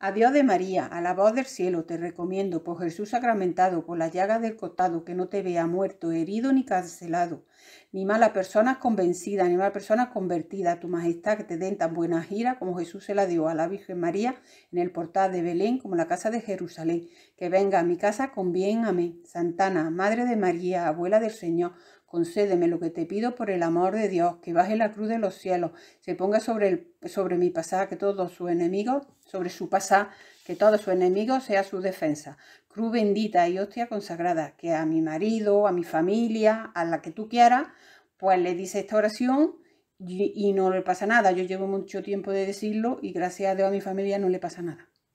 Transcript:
Adiós de María, a la voz del cielo te recomiendo, por Jesús sacramentado, por la llagas del costado, que no te vea muerto, herido ni cancelado, ni mala persona convencida, ni mala persona convertida, tu majestad que te den tan buena gira como Jesús se la dio a la Virgen María en el portal de Belén, como la casa de Jerusalén, que venga a mi casa con bien, amén. Santana, Madre de María, abuela del Señor, Concédeme lo que te pido por el amor de Dios, que baje la cruz de los cielos, se ponga sobre, el, sobre mi pasada, que todos sus enemigos, sobre su pasada, que todos sus enemigos sea su defensa. Cruz bendita y hostia consagrada, que a mi marido, a mi familia, a la que tú quieras, pues le dice esta oración y, y no le pasa nada. Yo llevo mucho tiempo de decirlo y gracias a Dios a mi familia no le pasa nada.